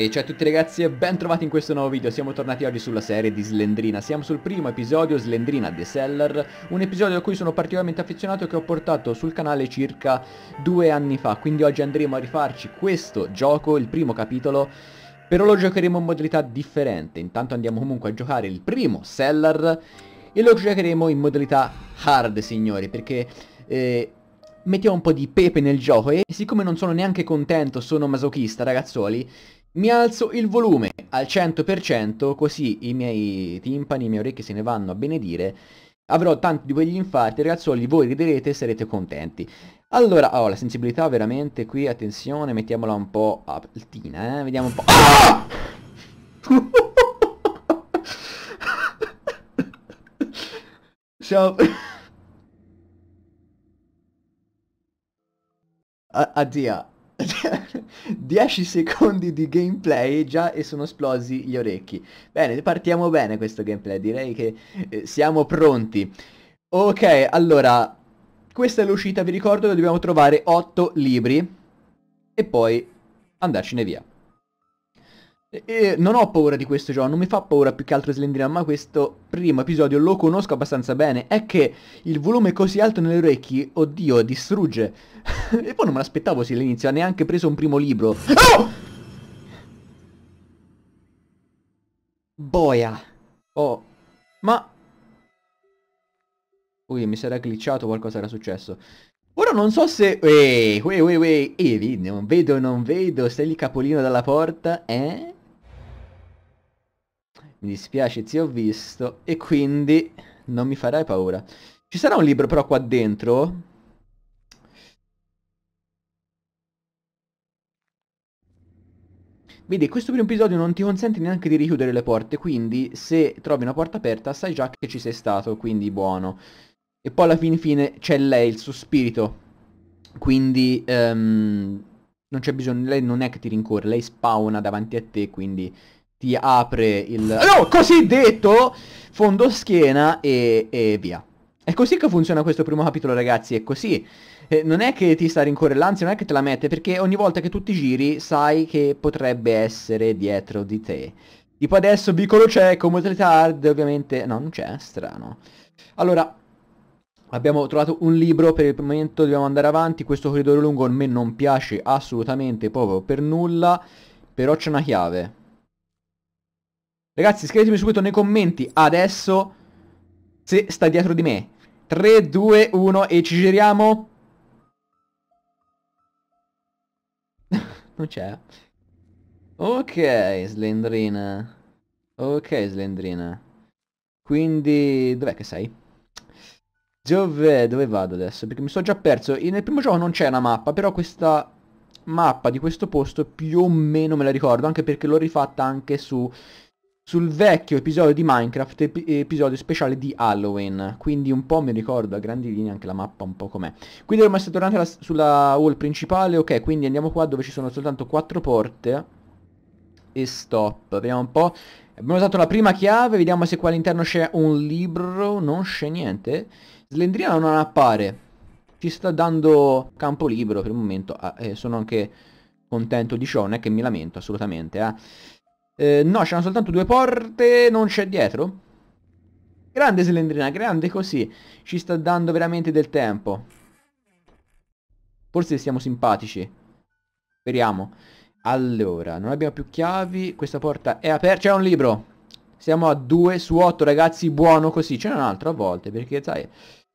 E ciao a tutti ragazzi e ben trovati in questo nuovo video, siamo tornati oggi sulla serie di Slendrina Siamo sul primo episodio, Slendrina The Seller Un episodio a cui sono particolarmente affezionato e che ho portato sul canale circa due anni fa Quindi oggi andremo a rifarci questo gioco, il primo capitolo Però lo giocheremo in modalità differente Intanto andiamo comunque a giocare il primo Seller E lo giocheremo in modalità hard signori perché... Eh, mettiamo un po' di pepe nel gioco e siccome non sono neanche contento, sono masochista ragazzuoli, mi alzo il volume al 100% così i miei timpani, i miei orecchi se ne vanno a benedire. Avrò tanti di quegli infarti, ragazzuoli, voi riderete e sarete contenti. Allora, oh, la sensibilità veramente qui, attenzione, mettiamola un po' altina, eh? Vediamo un po'. Ah! Ciao. addia. 10 secondi di gameplay già e sono esplosi gli orecchi. Bene, partiamo bene questo gameplay, direi che eh, siamo pronti. Ok, allora, questa è l'uscita, vi ricordo che dobbiamo trovare 8 libri e poi andarcene via. E non ho paura di questo gioco, non mi fa paura più che altro Slenderman, ma questo primo episodio lo conosco abbastanza bene. È che il volume così alto nelle orecchie, oddio, distrugge. e poi non me l'aspettavo sì all'inizio, ha neanche preso un primo libro. Oh! Boia. Oh. Ma... Ui, mi sarà glitchato, qualcosa era successo. Ora non so se... Ehi, ehi, ehi, ehi, non vedo, non vedo, stai lì capolino dalla porta, eh? Mi dispiace, ti ho visto. E quindi non mi farai paura. Ci sarà un libro però qua dentro? Vedi, questo primo episodio non ti consente neanche di richiudere le porte, quindi se trovi una porta aperta sai già che ci sei stato, quindi buono. E poi alla fin fine c'è lei, il suo spirito. Quindi um, non c'è bisogno, lei non è che ti rincorre, lei spawna davanti a te, quindi ti apre il... No, cosiddetto fondo schiena e, e via. È così che funziona questo primo capitolo, ragazzi, è così. Eh, non è che ti sta rincorrendo, anzi non è che te la mette, perché ogni volta che tu ti giri sai che potrebbe essere dietro di te. Tipo adesso vicolo c'è, comodo retard, ovviamente... No, non c'è, strano. Allora, Abbiamo trovato un libro, per il momento dobbiamo andare avanti, questo corridoio lungo a me non piace assolutamente proprio per nulla, però c'è una chiave. Ragazzi, scrivetemi subito nei commenti adesso se sta dietro di me. 3, 2, 1 e ci giriamo. non c'è. Ok, Slendrina. Ok, Slendrina. Quindi... Dov'è che sei? Dove, dove vado adesso? Perché mi sono già perso. Nel primo gioco non c'è una mappa, però questa mappa di questo posto più o meno me la ricordo, anche perché l'ho rifatta anche su sul vecchio episodio di Minecraft, ep episodio speciale di Halloween, quindi un po' mi ricordo a grandi linee anche la mappa un po' com'è. Quindi dovremmo essere tornati alla, sulla wall principale, ok, quindi andiamo qua dove ci sono soltanto quattro porte e stop, vediamo un po'. Abbiamo usato la prima chiave, vediamo se qua all'interno c'è un libro, non c'è niente. Slendrina non appare, ci sta dando campo libero per il momento, ah, eh, sono anche contento di ciò, non è che mi lamento assolutamente, eh. Eh, no, c'erano soltanto due porte, non c'è dietro. Grande Slendrina, grande così. Ci sta dando veramente del tempo. Forse siamo simpatici. Speriamo. Allora, non abbiamo più chiavi. Questa porta è aperta. C'è un libro. Siamo a 2 su 8, ragazzi. Buono così. C'è un altro a volte, perché sai...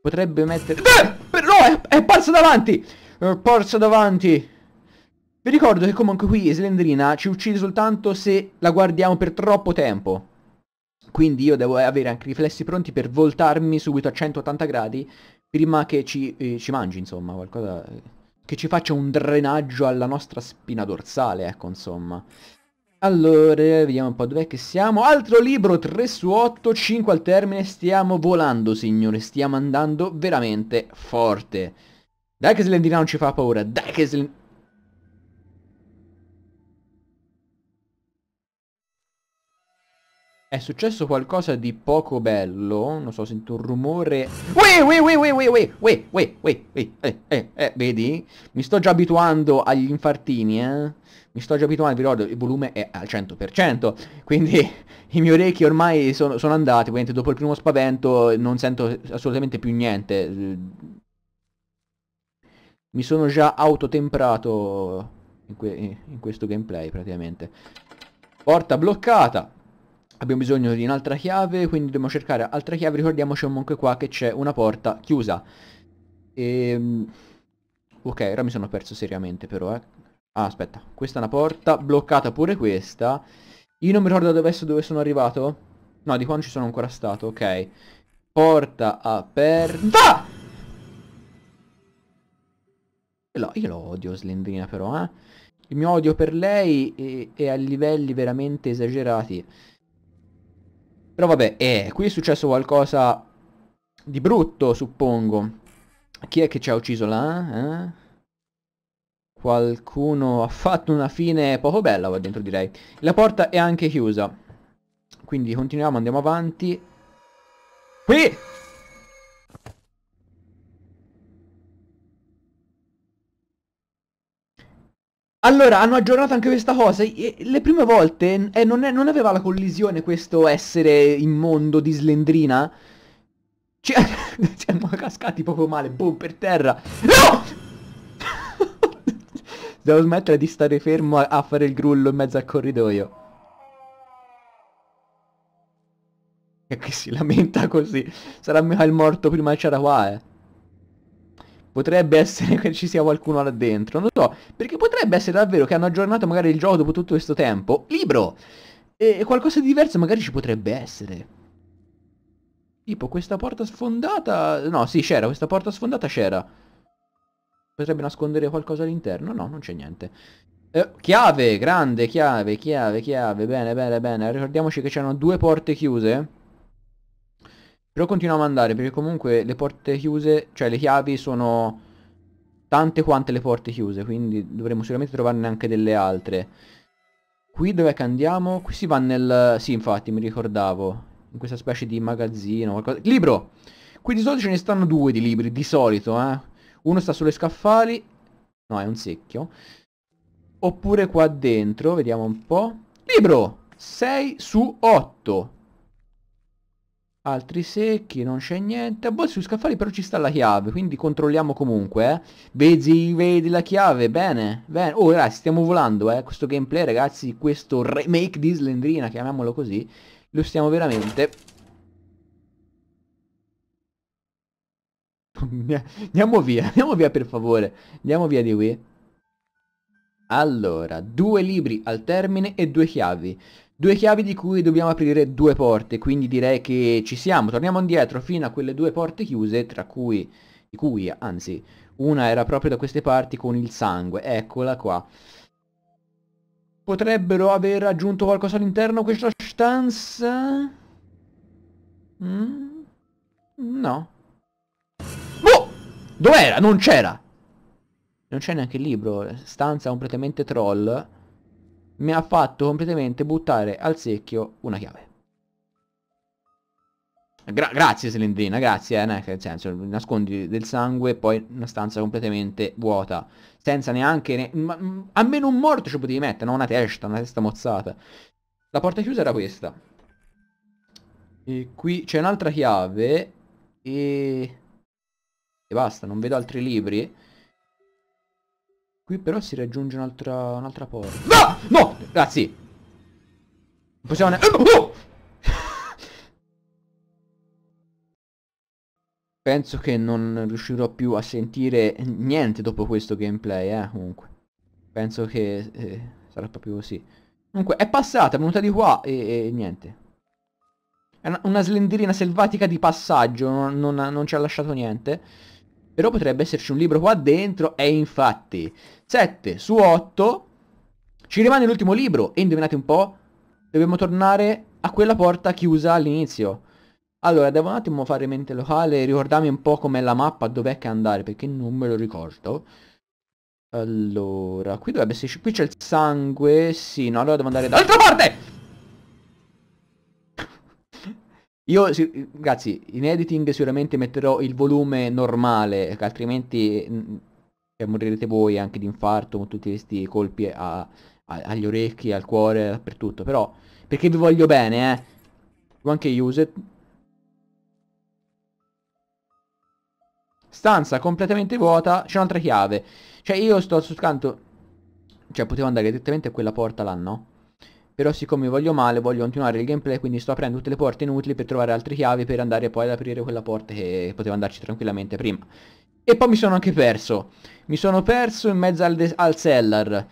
Potrebbe mettere... Eh, no, è, è parso davanti! È eh, parso davanti! Vi ricordo che comunque qui Slendrina ci uccide soltanto se la guardiamo per troppo tempo. Quindi io devo avere anche i riflessi pronti per voltarmi subito a 180 gradi prima che ci, eh, ci mangi, insomma, qualcosa eh, che ci faccia un drenaggio alla nostra spina dorsale, ecco, insomma. Allora, vediamo un po' dov'è che siamo. Altro libro, 3 su 8, 5 al termine, stiamo volando, signore, stiamo andando veramente forte. Dai che Slendrina non ci fa paura, dai che Slendrina... È successo qualcosa di poco bello, non so, sento un rumore... Uè, uè, uè, uè, uè, uè, uè, uè, uè, uè, eh, eh, eh, vedi? Mi sto già abituando agli infartini, eh? Mi sto già abituando, vi ricordo, il volume è al 100%, quindi i miei orecchi ormai sono, sono andati, ovviamente dopo il primo spavento non sento assolutamente più niente. Mi sono già autotemprato in, que in questo gameplay, praticamente. Porta bloccata, abbiamo bisogno di un'altra chiave, quindi dobbiamo cercare altra chiave, ricordiamoci comunque qua che c'è una porta chiusa. E... Ehm, ok, ora mi sono perso seriamente però, eh. Ah, aspetta, questa è una porta, bloccata pure questa. Io non mi ricordo dove, dove sono arrivato. No, di qua non ci sono ancora stato, ok. Porta aperta! No, io lo odio Slendrina però, eh. Il mio odio per lei è, è a livelli veramente esagerati. Però vabbè, eh, qui è successo qualcosa di brutto, suppongo. Chi è che ci ha ucciso là? Eh? Qualcuno ha fatto una fine poco bella qua dentro, direi. La porta è anche chiusa. Quindi continuiamo, andiamo avanti. Qui! Allora, hanno aggiornato anche questa cosa. E le prime volte eh, non, è, non, aveva la collisione questo essere immondo di slendrina. Ci, cioè, ci cioè, cascati proprio male, boom, per terra. No! Devo smettere di stare fermo a, a fare il grullo in mezzo al corridoio. E che si lamenta così. Sarà mica il morto prima c'era qua, eh. Potrebbe essere che ci sia qualcuno là dentro, non lo so, perché potrebbe essere davvero che hanno aggiornato magari il gioco dopo tutto questo tempo, libro, e qualcosa di diverso magari ci potrebbe essere. Tipo questa porta sfondata... No, sì, c'era, questa porta sfondata c'era. Potrebbe nascondere qualcosa all'interno? No, non c'è niente. Eh, chiave, grande, chiave, chiave, chiave, bene, bene, bene. Ricordiamoci che c'erano due porte chiuse. Però continuiamo ad andare perché comunque le porte chiuse, cioè le chiavi sono tante quante le porte chiuse, quindi dovremmo sicuramente trovarne anche delle altre. Qui dov'è che andiamo? Qui si va nel... sì infatti mi ricordavo, in questa specie di magazzino, qualcosa... Libro! Qui di solito ce ne stanno due di libri, di solito, eh. Uno sta sulle scaffali, no è un secchio. Oppure qua dentro, vediamo un po'. Libro! 6 su 8 altri secchi, non c'è niente. A volte sui scaffali però ci sta la chiave, quindi controlliamo comunque, eh. Vedi, vedi la chiave, bene, bene. Oh, ragazzi, stiamo volando, eh. Questo gameplay, ragazzi, questo remake di Slendrina, chiamiamolo così, lo stiamo veramente... andiamo via, andiamo via per favore. Andiamo via di qui. Allora, due libri al termine e due chiavi. Due chiavi di cui dobbiamo aprire due porte, quindi direi che ci siamo. Torniamo indietro fino a quelle due porte chiuse, tra cui, di cui, anzi, una era proprio da queste parti con il sangue. Eccola qua. Potrebbero aver aggiunto qualcosa all'interno questa stanza? Mm? No. Boh! Dov'era? Non c'era! Non c'è neanche il libro. Stanza completamente troll mi ha fatto completamente buttare al secchio una chiave. Gra grazie Selendrina, grazie, eh, nel senso, cioè, nascondi del sangue e poi una stanza completamente vuota, senza neanche, ne ma, almeno un morto ci potevi mettere, no? una testa, una testa mozzata. La porta chiusa era questa. E qui c'è un'altra chiave e... e basta, non vedo altri libri. Qui però si raggiunge un'altra un'altra porta. No! No! Ragazzi! Ah, non possiamo neanche... Oh! oh! Penso che non riuscirò più a sentire niente dopo questo gameplay, eh, comunque. Penso che eh, sarà proprio così. Comunque, è passata, è venuta di qua e, e niente. È una, una, slenderina selvatica di passaggio, non, non, non ci ha lasciato niente però potrebbe esserci un libro qua dentro e infatti 7 su 8 ci rimane l'ultimo libro e indovinate un po' dobbiamo tornare a quella porta chiusa all'inizio allora devo un attimo fare mente locale ricordarmi un po' com'è la mappa dov'è che andare perché non me lo ricordo allora qui dovrebbe esserci qui c'è il sangue sì no allora devo andare da... dall'altra parte Io, sì, ragazzi, in editing sicuramente metterò il volume normale, altrimenti eh, morirete voi anche di infarto con tutti questi colpi a, a, agli orecchi, al cuore, dappertutto. Però, perché vi voglio bene, eh. Devo anche use it. Stanza completamente vuota, c'è un'altra chiave. Cioè, io sto soltanto... Cioè, potevo andare direttamente a quella porta là, no? Però siccome voglio male voglio continuare il gameplay quindi sto aprendo tutte le porte inutili per trovare altre chiavi per andare poi ad aprire quella porta che poteva andarci tranquillamente prima. E poi mi sono anche perso. Mi sono perso in mezzo al, al cellar.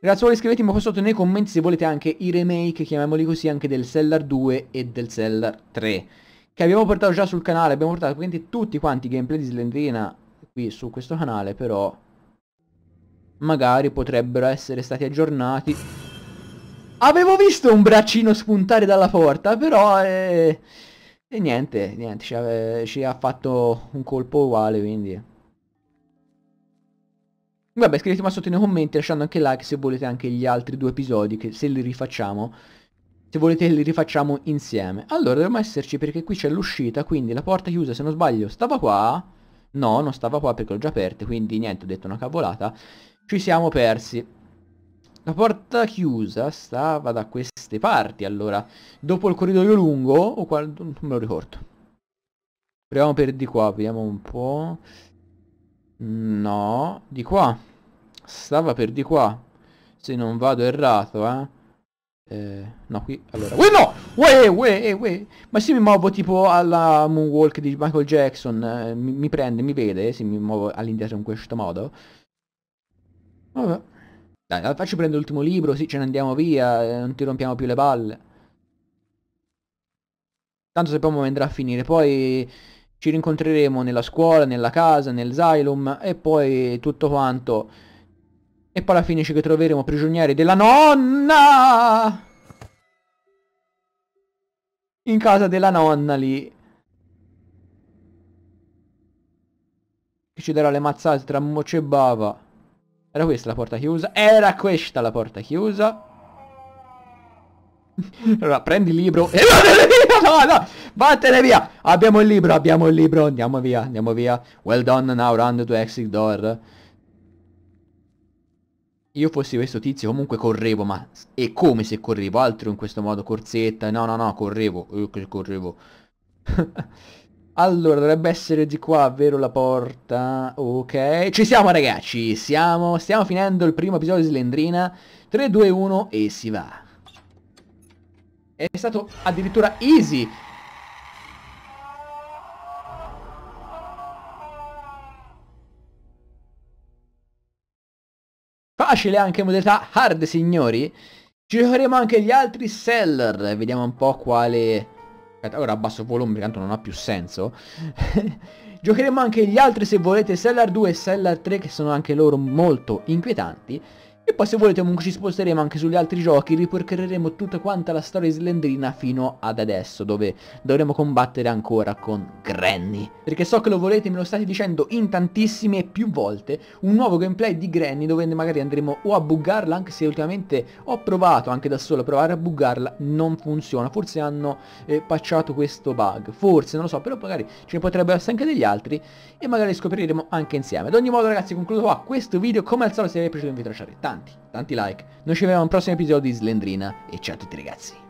Ragazzi voi scrivetemi qua sotto nei commenti se volete anche i remake, chiamiamoli così, anche del Cellar 2 e del Cellar 3. Che abbiamo portato già sul canale, abbiamo portato quindi tutti quanti i gameplay di Slendrina qui su questo canale, però magari potrebbero essere stati aggiornati Avevo visto un braccino spuntare dalla porta, però... Eh, e niente, niente, ci, ave, ci ha fatto un colpo uguale, quindi... Vabbè, qua sotto nei commenti, lasciando anche like se volete anche gli altri due episodi, che se li rifacciamo... Se volete li rifacciamo insieme. Allora, dobbiamo esserci perché qui c'è l'uscita, quindi la porta chiusa, se non sbaglio, stava qua... No, non stava qua perché l'ho già aperta, quindi niente, ho detto una cavolata. Ci siamo persi. La porta chiusa stava da queste parti, allora. Dopo il corridoio lungo, o qua, non me lo ricordo. Proviamo per di qua, vediamo un po'. No, di qua. Stava per di qua. Se non vado errato, eh. eh no, qui, allora. Uè, no! Uè, uè, eh, uè. Ma se mi muovo tipo alla Moonwalk di Michael Jackson, eh, mi, mi prende, mi vede, se mi muovo all'indietro in questo modo. Vabbè. Dai, facci prendere l'ultimo libro, sì, ce ne andiamo via, eh, non ti rompiamo più le palle. Tanto se poi mi andrà a finire, poi ci rincontreremo nella scuola, nella casa, nell'asylum e poi tutto quanto. E poi alla fine ci troveremo prigionieri della nonna! In casa della nonna lì. Che ci darà le mazzate tra mocce e bava. Era questa la porta chiusa. Era questa la porta chiusa. allora, prendi il libro e vattene via! No, no! Vattene via! Abbiamo il libro, abbiamo il libro. Andiamo via, andiamo via. Well done, now run to exit door. Io fossi questo tizio comunque correvo, ma... E come se correvo? Altro in questo modo, corsetta. No, no, no, correvo. Io eh, che correvo. Allora, dovrebbe essere di qua, vero la porta? Ok, ci siamo ragazzi, siamo, stiamo finendo il primo episodio di Slendrina 3, 2, 1 e si va È stato addirittura easy Facile anche in modalità hard signori Ci Giocheremo anche gli altri seller Vediamo un po' quale Aspetta, ora abbasso il volume, tanto non ha più senso. Giocheremo anche gli altri se volete, Stellar 2 e Stellar 3 che sono anche loro molto inquietanti. E poi se volete comunque ci sposteremo anche sugli altri giochi, ripercorreremo tutta quanta la storia di Slendrina fino ad adesso, dove dovremo combattere ancora con Granny. Perché so che lo volete, me lo state dicendo in tantissime e più volte, un nuovo gameplay di Granny dove magari andremo o a buggarla, anche se ultimamente ho provato anche da solo a provare a buggarla, non funziona. Forse hanno eh, patchato questo bug, forse, non lo so, però magari ce ne potrebbero essere anche degli altri e magari scopriremo anche insieme. Ad ogni modo ragazzi concludo qua questo video, come al solito se vi è piaciuto vi invito a lasciare tanti tanti, tanti like. Noi ci vediamo al prossimo episodio di Slendrina e ciao a tutti ragazzi.